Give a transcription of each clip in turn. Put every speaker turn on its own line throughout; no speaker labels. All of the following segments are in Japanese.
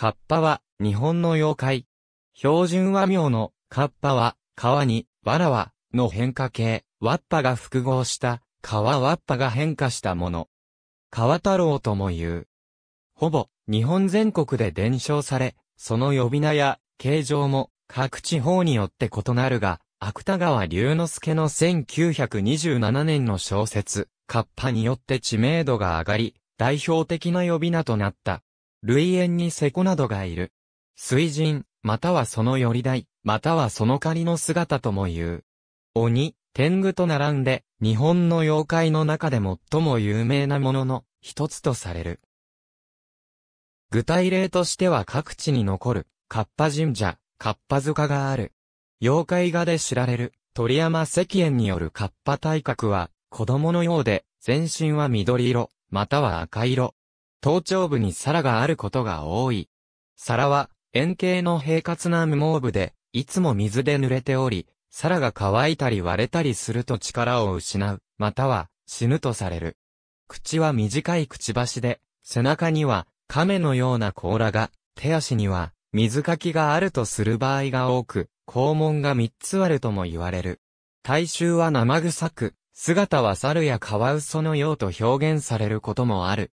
カッパは、日本の妖怪。標準和名の、カッパは、川に、わらわ、の変化形、わっぱが複合した、川わっぱが変化したもの。川太郎とも言う。ほぼ、日本全国で伝承され、その呼び名や、形状も、各地方によって異なるが、芥川龍之介の1927年の小説、カッパによって知名度が上がり、代表的な呼び名となった。類縁に瀬古などがいる。水人、またはその寄り台、またはその仮の姿とも言う。鬼、天狗と並んで、日本の妖怪の中で最も有名なものの一つとされる。具体例としては各地に残る、カッパ神社、カッパ塚がある。妖怪画で知られる、鳥山石燕によるカッパ体格は、子供のようで、全身は緑色、または赤色、頭頂部に皿があることが多い。皿は、円形の平滑な無毛部で、いつも水で濡れており、皿が乾いたり割れたりすると力を失う、または死ぬとされる。口は短いくちばしで、背中には亀のような甲羅が、手足には水かきがあるとする場合が多く、肛門が三つあるとも言われる。体臭は生臭く、姿は猿やカワウソのようと表現されることもある。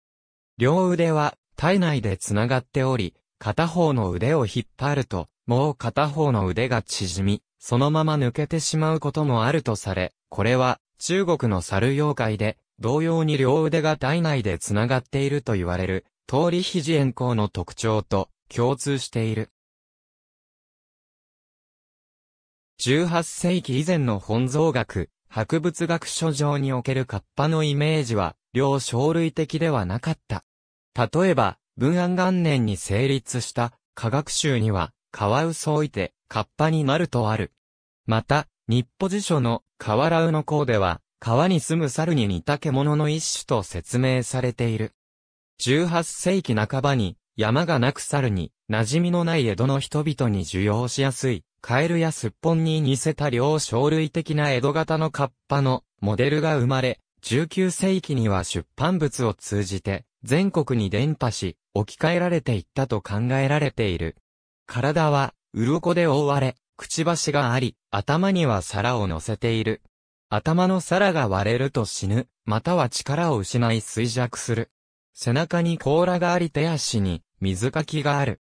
両腕は体内でつながっており、片方の腕を引っ張ると、もう片方の腕が縮み、そのまま抜けてしまうこともあるとされ、これは中国の猿妖怪で、同様に両腕が体内でつながっていると言われる、通り肘炎行の特徴と共通している。18世紀以前の本草学、博物学書上におけるカッパのイメージは、両生類的ではなかった。例えば、文安元年に成立した科学集には、カワウソいて、カッパになるとある。また、日暮辞書のカワラウの項では、川に住む猿に似た獣の一種と説明されている。18世紀半ばに、山がなく猿に、馴染みのない江戸の人々に受容しやすい、カエルやスッポンに似せた両生類的な江戸型のカッパのモデルが生まれ、19世紀には出版物を通じて、全国に伝播し、置き換えられていったと考えられている。体は、鱗で覆われ、くちばしがあり、頭には皿を乗せている。頭の皿が割れると死ぬ、または力を失い衰弱する。背中に甲羅があり手足に水かきがある。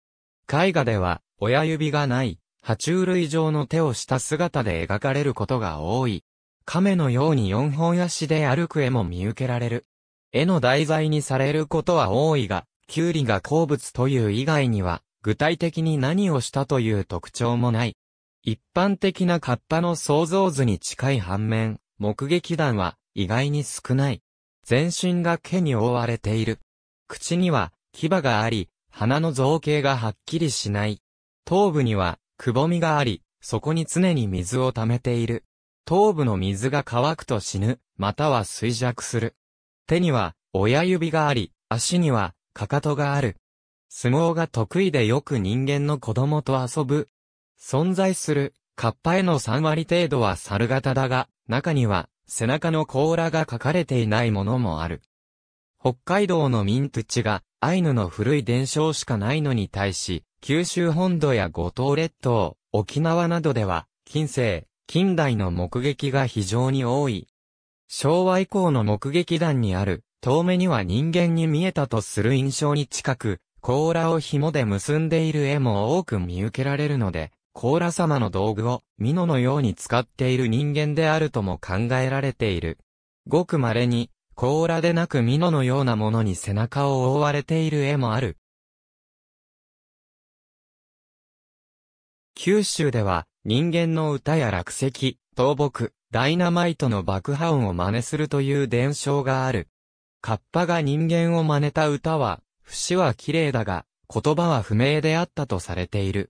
絵画では親指がない、爬虫類状の手をした姿で描かれることが多い。亀のように四本足で歩く絵も見受けられる。絵の題材にされることは多いが、キュウリが好物という以外には、具体的に何をしたという特徴もない。一般的なカッパの想像図に近い反面、目撃談は意外に少ない。全身が毛に覆われている。口には牙があり、鼻の造形がはっきりしない。頭部にはくぼみがあり、そこに常に水を溜めている。頭部の水が乾くと死ぬ、または衰弱する。手には親指があり、足にはかかとがある。相撲が得意でよく人間の子供と遊ぶ。存在する、カッパへの3割程度は猿型だが、中には背中の甲羅が書かれていないものもある。北海道のミント地がアイヌの古い伝承しかないのに対し、九州本土や五島列島、沖縄などでは、近世、近代の目撃が非常に多い。昭和以降の目撃談にある、遠目には人間に見えたとする印象に近く、甲羅を紐で結んでいる絵も多く見受けられるので、甲羅様の道具を、美濃のように使っている人間であるとも考えられている。ごく稀に、甲羅でなく美濃のようなものに背中を覆われている絵もある。九州では、人間の歌や落石、倒木、ダイナマイトの爆破音を真似するという伝承がある。カッパが人間を真似た歌は、節は綺麗だが、言葉は不明であったとされている。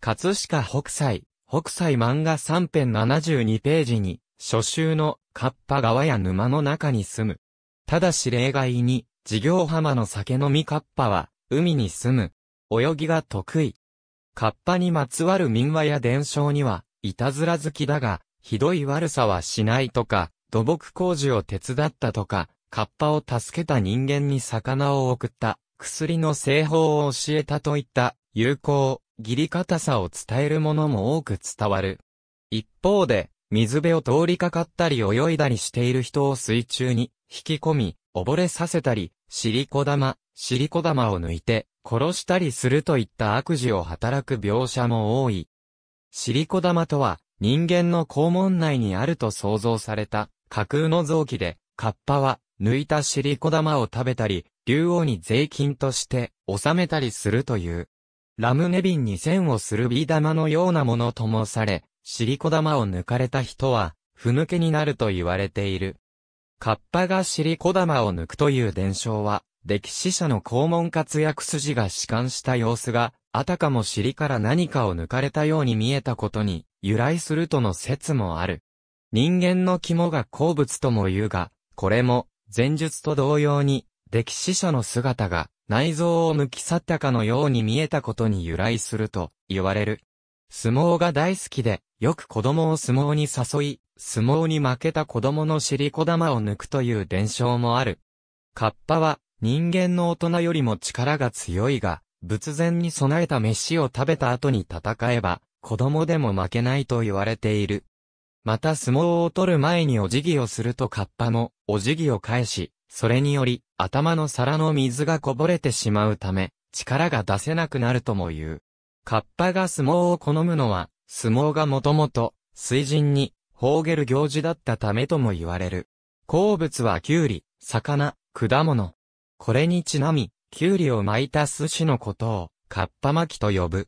葛飾北斎、北斎漫画3編72ページに、初秋の、カッパ川や沼の中に住む。ただし例外に、事業浜の酒飲みカッパは、海に住む。泳ぎが得意。カッパにまつわる民話や伝承には、いたずら好きだが、ひどい悪さはしないとか、土木工事を手伝ったとか、カッパを助けた人間に魚を送った、薬の製法を教えたといった、有効、義理堅さを伝えるものも多く伝わる。一方で、水辺を通りかかったり泳いだりしている人を水中に引き込み、溺れさせたり、尻子玉、尻子玉を抜いて、殺したりするといった悪事を働く描写も多い。尻子玉とは、人間の肛門内にあると想像された架空の臓器で、カッパは抜いた尻小玉を食べたり、竜王に税金として納めたりするという。ラムネ瓶に線をするビー玉のようなものともされ、尻小玉を抜かれた人は、ふぬけになると言われている。カッパが尻小玉を抜くという伝承は、歴史者の肛門活躍筋が弛緩した様子が、あたかも尻から何かを抜かれたように見えたことに由来するとの説もある。人間の肝が好物とも言うが、これも前述と同様に歴史者の姿が内臓を抜き去ったかのように見えたことに由来すると言われる。相撲が大好きで、よく子供を相撲に誘い、相撲に負けた子供の尻子玉を抜くという伝承もある。カッパは人間の大人よりも力が強いが、仏前に備えた飯を食べた後に戦えば、子供でも負けないと言われている。また相撲を取る前にお辞儀をするとカッパもお辞儀を返し、それにより頭の皿の水がこぼれてしまうため、力が出せなくなるとも言う。カッパが相撲を好むのは、相撲がもともと水人に放げる行事だったためとも言われる。好物はキュウリ、魚、果物、これにちなみ、キュウリを巻いた寿司のことを、カッパ巻きと呼ぶ。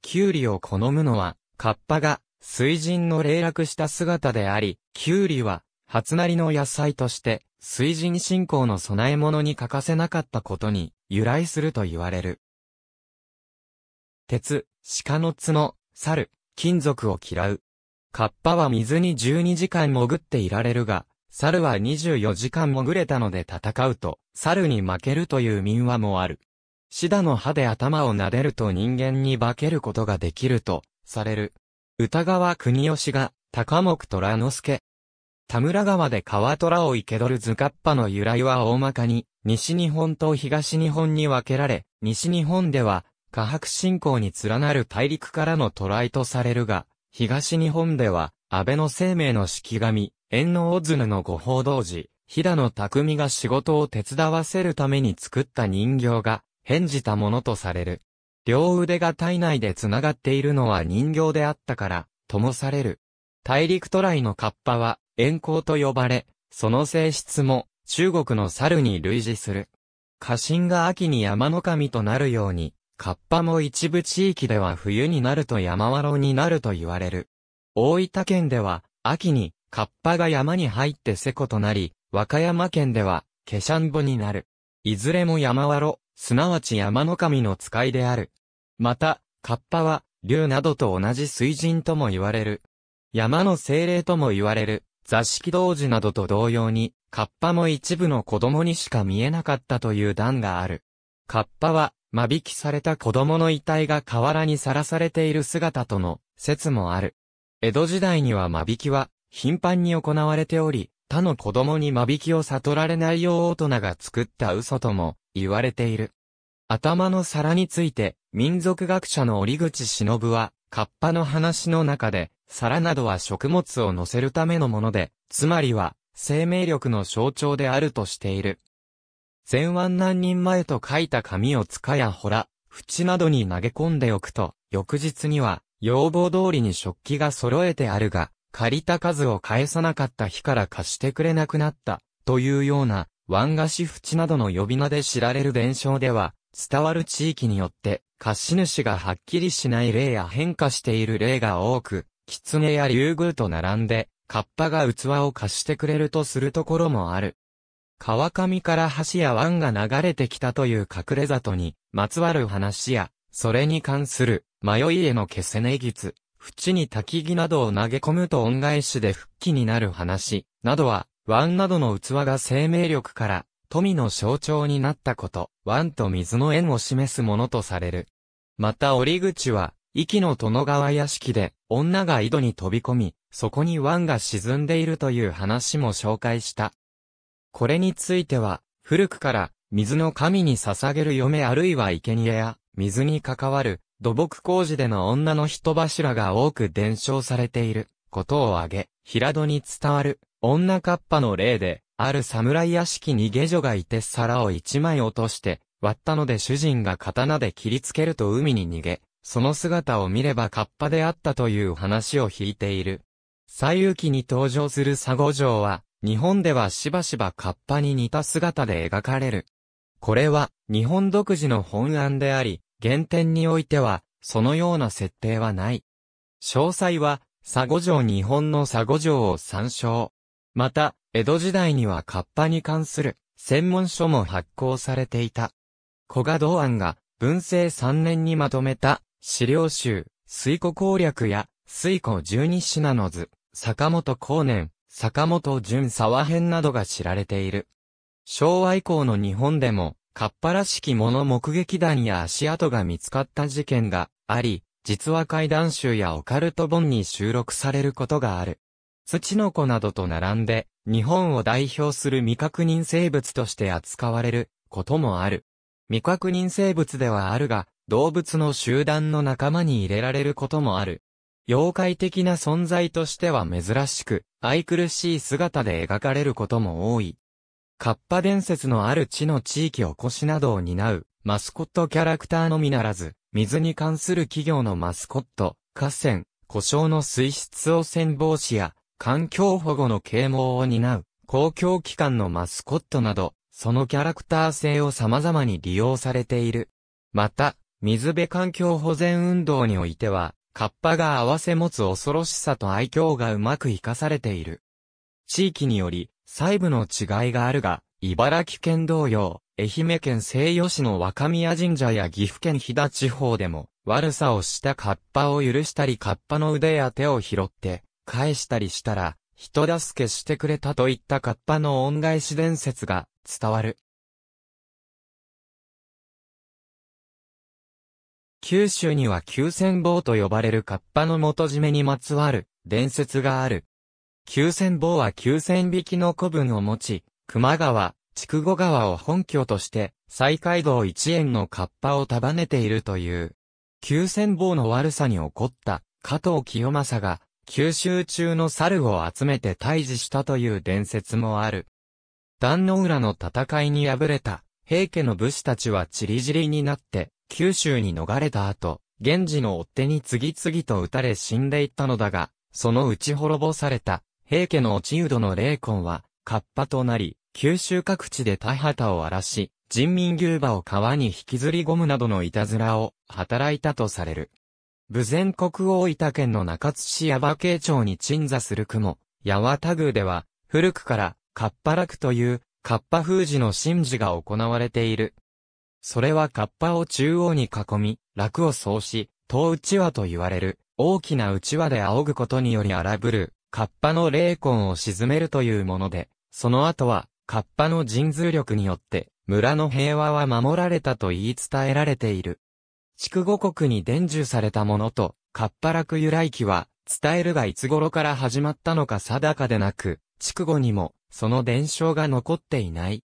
キュウリを好むのは、カッパが、水人の霊落した姿であり、キュウリは、初なりの野菜として、水人信仰の供え物に欠かせなかったことに、由来すると言われる。鉄、鹿の角、猿、金属を嫌う。カッパは水に12時間潜っていられるが、猿は24時間潜れたので戦うと、猿に負けるという民話もある。シダの歯で頭を撫でると人間に化けることができると、される。歌川国吉が、高木虎之助。田村川で川虎を生け取る図カッパの由来は大まかに、西日本と東日本に分けられ、西日本では、下白信仰に連なる大陸からの虎来とされるが、東日本では、安倍の生命の式神、遠能綱のご報道時、平野匠が仕事を手伝わせるために作った人形が、変じたものとされる。両腕が体内で繋がっているのは人形であったから、ともされる。大陸都来の河童は、円光と呼ばれ、その性質も、中国の猿に類似する。家臣が秋に山の神となるように、河童も一部地域では冬になると山わろになると言われる。大分県では、秋に、カッパが山に入ってセコとなり、和歌山県では、ケシャンボになる。いずれも山わろ、すなわち山の神の使いである。また、カッパは、竜などと同じ水神とも言われる。山の精霊とも言われる、座敷童子などと同様に、カッパも一部の子供にしか見えなかったという段がある。カッパは、間引きされた子供の遺体が河原にさらされている姿との説もある。江戸時代には間引きは頻繁に行われており、他の子供に間引きを悟られないよう大人が作った嘘とも言われている。頭の皿について、民族学者の折口忍は、カッパの話の中で、皿などは食物を乗せるためのもので、つまりは、生命力の象徴であるとしている。前腕何人前と書いた紙を塚やほら、縁などに投げ込んでおくと、翌日には、要望通りに食器が揃えてあるが、借りた数を返さなかった日から貸してくれなくなった、というような、ワンガシフチなどの呼び名で知られる伝承では、伝わる地域によって、貸し主がはっきりしない例や変化している例が多く、狐や竜宮と並んで、カッパが器を貸してくれるとするところもある。川上から橋や湾が流れてきたという隠れ里に、まつわる話や、それに関する、迷いへの消せねぎつ、縁に焚き木などを投げ込むと恩返しで復帰になる話、などは、湾などの器が生命力から、富の象徴になったこと、湾と水の縁を示すものとされる。また折口は、息の殿川屋敷で、女が井戸に飛び込み、そこに湾が沈んでいるという話も紹介した。これについては、古くから、水の神に捧げる嫁あるいは生贄や、水に関わる、土木工事での女の人柱が多く伝承されていることを挙げ、平戸に伝わる女カッパの例で、ある侍屋敷に下女がいて皿を一枚落として、割ったので主人が刀で切りつけると海に逃げ、その姿を見ればカッパであったという話を引いている。西遊記に登場する佐五城は、日本ではしばしばカッパに似た姿で描かれる。これは、日本独自の本案であり、原点においては、そのような設定はない。詳細は、佐護城日本の佐護城を参照。また、江戸時代には河童に関する専門書も発行されていた。古賀道安が文政3年にまとめた資料集、水庫攻略や水庫十二品の図、坂本光年、坂本淳沢編などが知られている。昭和以降の日本でもかっぱらしきもの目撃談や足跡が見つかった事件があり、実は怪談集やオカルト本に収録されることがある。土の子などと並んで、日本を代表する未確認生物として扱われることもある。未確認生物ではあるが、動物の集団の仲間に入れられることもある。妖怪的な存在としては珍しく、愛くるしい姿で描かれることも多い。カッパ伝説のある地の地域おこしなどを担う、マスコットキャラクターのみならず、水に関する企業のマスコット、河川、故障の水質汚染防止や、環境保護の啓蒙を担う、公共機関のマスコットなど、そのキャラクター性を様々に利用されている。また、水辺環境保全運動においては、カッパが合わせ持つ恐ろしさと愛嬌がうまく活かされている。地域により、細部の違いがあるが、茨城県同様、愛媛県西予市の若宮神社や岐阜県飛騨地方でも、悪さをしたカッパを許したりカッパの腕や手を拾って、返したりしたら、人助けしてくれたといったカッパの恩返し伝説が伝わる。九州には九千坊と呼ばれるカッパの元締めにまつわる伝説がある。九千坊は九千匹の古文を持ち、熊川、筑後川を本拠として、西海道一円の河童を束ねているという。九千坊の悪さに怒った加藤清正が、九州中の猿を集めて退治したという伝説もある。壇の浦の戦いに敗れた、平家の武士たちは散り散りになって、九州に逃れた後、源氏の追手に次々と撃たれ死んでいったのだが、そのうち滅ぼされた、平家の落人の霊魂は、河童となり、九州各地で田畑を荒らし、人民牛馬を川に引きずり込むなどのいたずらを働いたとされる。武前国大分県の中津市矢場慶町に鎮座する雲、八幡宮では、古くから、河童楽という、河童封じの神事が行われている。それはカッパを中央に囲み、楽を奏し、東内輪と言われる、大きな内輪で仰ぐことにより荒ぶる、カッパの霊魂を沈めるというもので、その後は、カッパの神通力によって、村の平和は守られたと言い伝えられている。筑後国に伝授されたものと、カッパ楽由来記は、伝えるがいつ頃から始まったのか定かでなく、筑後にも、その伝承が残っていない。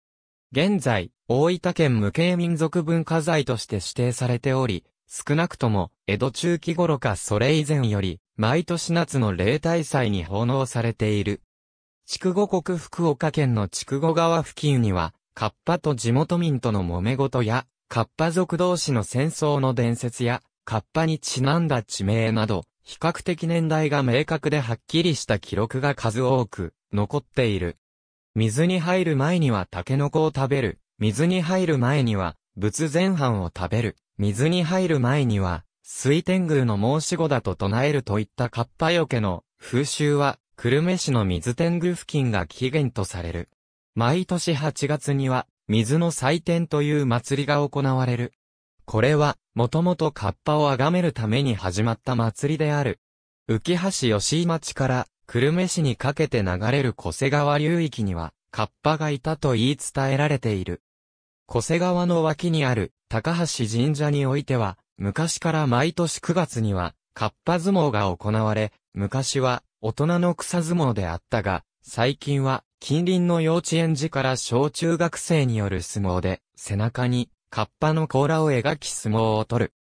現在、大分県無形民族文化財として指定されており、少なくとも、江戸中期頃かそれ以前より、毎年夏の例大祭に奉納されている。筑後国福岡県の筑後川付近には、カッパと地元民との揉め事や、カッパ族同士の戦争の伝説や、カッパにちなんだ地名など、比較的年代が明確ではっきりした記録が数多く残っている。水に入る前にはタケノコを食べる。水に入る前には、仏前飯を食べる。水に入る前には、水天宮の申し子だと唱えるといったカッパよけの風習は、久留米市の水天宮付近が起源とされる。毎年8月には、水の祭典という祭りが行われる。これは、もともとカッパを崇めるために始まった祭りである。浮橋吉井町から、久留米市にかけて流れる小瀬川流域には、カッパがいたと言い伝えられている。小瀬川の脇にある、高橋神社においては、昔から毎年9月には、カッパ相撲が行われ、昔は大人の草相撲であったが、最近は近隣の幼稚園児から小中学生による相撲で、背中にカッパの甲羅を描き相撲を取る。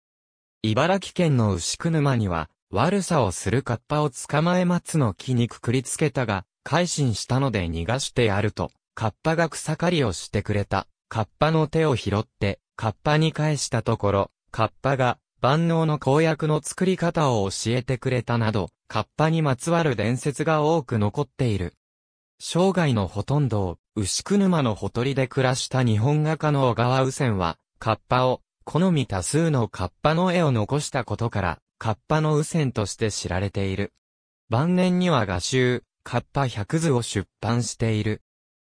茨城県の牛久沼には、悪さをするカッパを捕まえ松の木にくくりつけたが、改心したので逃がしてやると、カッパが草刈りをしてくれた。カッパの手を拾って、カッパに返したところ、カッパが万能の公約の作り方を教えてくれたなど、カッパにまつわる伝説が多く残っている。生涯のほとんどを牛久沼のほとりで暮らした日本画家の小川右遷は、カッパを、好み多数のカッパの絵を残したことから、カッパの右遷として知られている。晩年には画集、カッパ百図を出版している。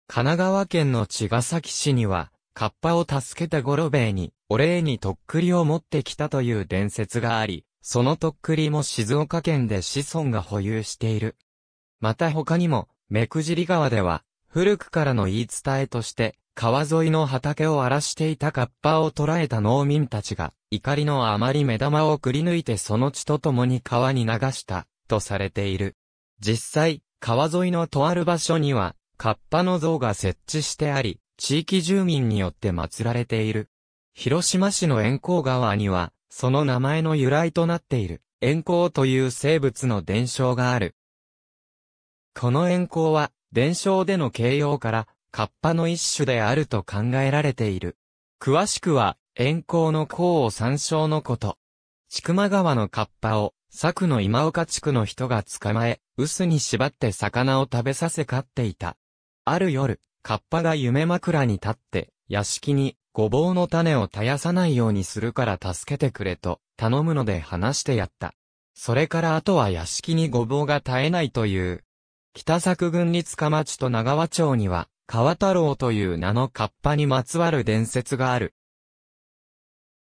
神奈川県の茅ヶ崎市には、カッパを助けた五郎兵衛に、お礼にとっくりを持ってきたという伝説があり、そのとっくりも静岡県で子孫が保有している。また他にも、目くじり川では、古くからの言い伝えとして、川沿いの畑を荒らしていたカッパを捕らえた農民たちが、怒りのあまり目玉をくり抜いてその血と共に川に流した、とされている。実際、川沿いのとある場所には、カッパの像が設置してあり、地域住民によって祀られている。広島市の円光川には、その名前の由来となっている、円光という生物の伝承がある。この円光は、伝承での形容から、カッパの一種であると考えられている。詳しくは、円光の光を参照のこと。千曲川のカッパを、佐久の今岡地区の人が捕まえ、臼に縛って魚を食べさせ飼っていた。ある夜、カッパが夢枕に立って、屋敷にごぼうの種を絶やさないようにするから助けてくれと、頼むので話してやった。それからあとは屋敷にごぼうが絶えないという。北作郡立河町と長和町には、川太郎という名の河童にまつわる伝説がある。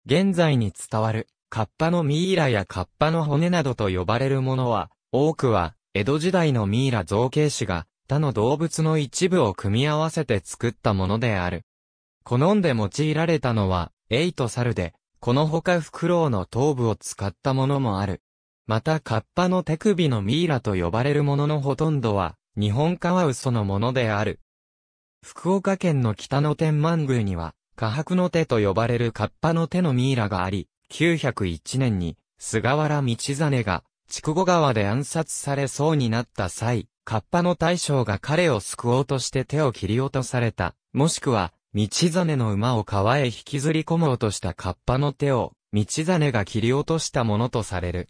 現在に伝わる、河童のミイラや河童の骨などと呼ばれるものは、多くは、江戸時代のミイラ造形師が、他の動物の一部を組み合わせて作ったものである。好んで用いられたのは、エイとサルで、このほかフクロウの頭部を使ったものもある。またカッパの手首のミイラと呼ばれるもののほとんどは、日本カワウソのものである。福岡県の北の天満宮には、下白の手と呼ばれるカッパの手のミイラがあり、901年に、菅原道真が、筑後川で暗殺されそうになった際、カッパの大将が彼を救おうとして手を切り落とされた、もしくは、道真の馬を川へ引きずり込もうとした河童の手を、道真が切り落としたものとされる。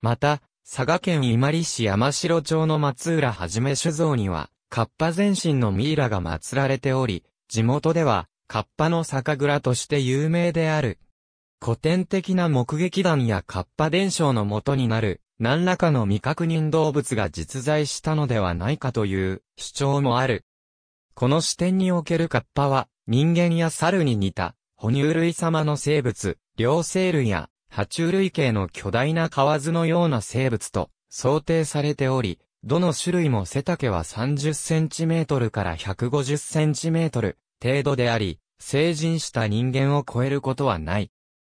また、佐賀県伊万里市山城町の松浦はじめ酒造には、河童全身のミイラが祀られており、地元では、河童の酒蔵として有名である。古典的な目撃談や河童伝承の元になる、何らかの未確認動物が実在したのではないかという主張もある。この視点における河童は、人間や猿に似た、哺乳類様の生物、両生類や、爬虫類系の巨大な蛙のような生物と想定されており、どの種類も背丈は30センチメートルから150センチメートル程度であり、成人した人間を超えることはない。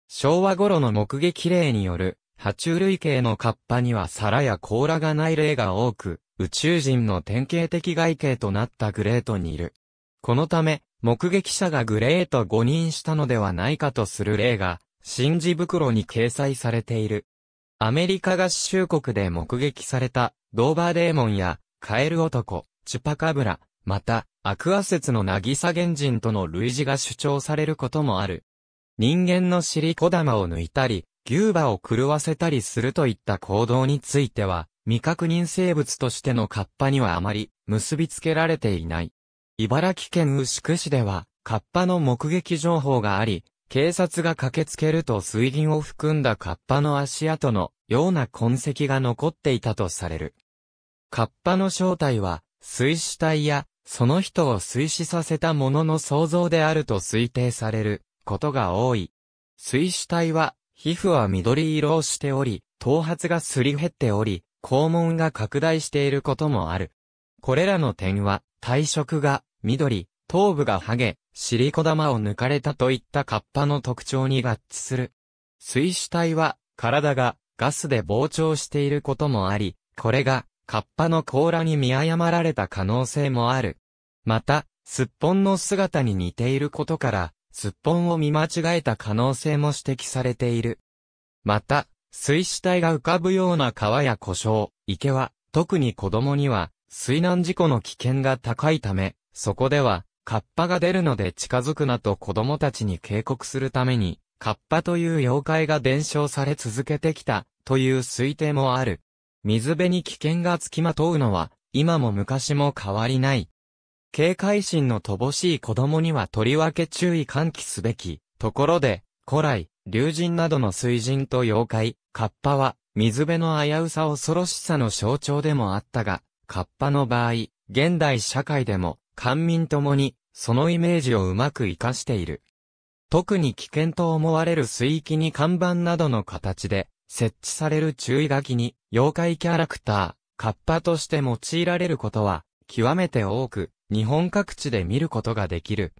昭和頃の目撃例による、爬虫類系の河童には皿や甲羅がない例が多く、宇宙人の典型的外形となったグレートにいる。このため、目撃者がグレーと誤認したのではないかとする例が、信じ袋に掲載されている。アメリカ合衆国で目撃された、ドーバーデーモンや、カエル男、チュパカブラ、また、アクア説の渚原人との類似が主張されることもある。人間の尻小玉を抜いたり、牛馬を狂わせたりするといった行動については、未確認生物としてのカッパにはあまり結びつけられていない。茨城県牛久市では、カッパの目撃情報があり、警察が駆けつけると水銀を含んだカッパの足跡のような痕跡が残っていたとされる。カッパの正体は、水死体や、その人を水死させたものの想像であると推定されることが多い。水死体は、皮膚は緑色をしており、頭髪がすり減っており、肛門が拡大していることもある。これらの点は、体色が緑、頭部がハゲ、尻子玉を抜かれたといったカッパの特徴に合致する。水死体は体がガスで膨張していることもあり、これがカッパの甲羅に見誤られた可能性もある。また、すっぽんの姿に似ていることから、すっぽんを見間違えた可能性も指摘されている。また、水死体が浮かぶような川や故障、池は、特に子供には、水難事故の危険が高いため、そこでは、カッパが出るので近づくなと子供たちに警告するために、カッパという妖怪が伝承され続けてきた、という推定もある。水辺に危険が付きまとうのは、今も昔も変わりない。警戒心の乏しい子供にはとりわけ注意喚起すべき。ところで、古来、竜神などの水神と妖怪、カッパは、水辺の危うさ恐ろしさの象徴でもあったが、河童の場合、現代社会でも、官民ともに、そのイメージをうまく活かしている。特に危険と思われる水域に看板などの形で、設置される注意書きに、妖怪キャラクター、カッパとして用いられることは、極めて多く、日本各地で見ることができる。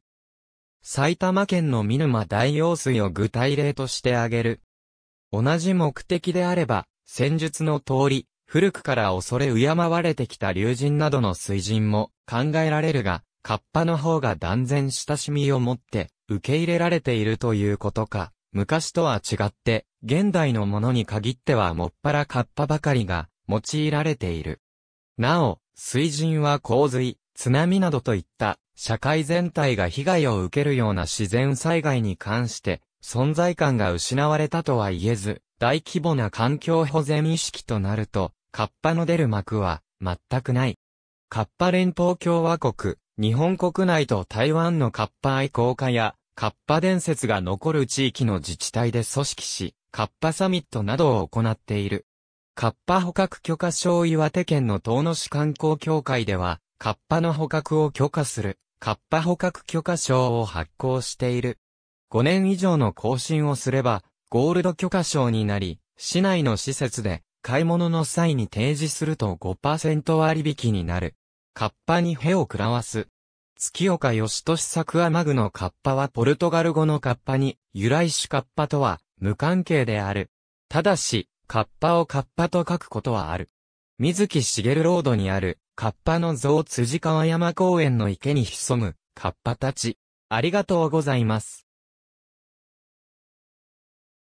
埼玉県の見沼大用水を具体例として挙げる。同じ目的であれば、戦術の通り、古くから恐れ敬われてきた竜神などの水神も考えられるが、カッパの方が断然親しみを持って受け入れられているということか、昔とは違って、現代のものに限ってはもっぱらカッパばかりが用いられている。なお、水神は洪水、津波などといった社会全体が被害を受けるような自然災害に関して存在感が失われたとは言えず、大規模な環境保全意識となると、カッパの出る幕は、全くない。カッパ連邦共和国、日本国内と台湾のカッパ愛好家や、カッパ伝説が残る地域の自治体で組織し、カッパサミットなどを行っている。カッパ捕獲許可証岩手県の遠野市観光協会では、カッパの捕獲を許可する、カッパ捕獲許可証を発行している。5年以上の更新をすれば、ゴールド許可証になり、市内の施設で買い物の際に提示すると5%割引になる。カッパにヘを喰らわす。月岡義俊作アマグのカッパはポルトガル語のカッパに由来種カッパとは無関係である。ただし、カッパをカッパと書くことはある。水木しげるロードにあるカッパの像辻川山公園の池に潜むカッパたち。ありがとうございます。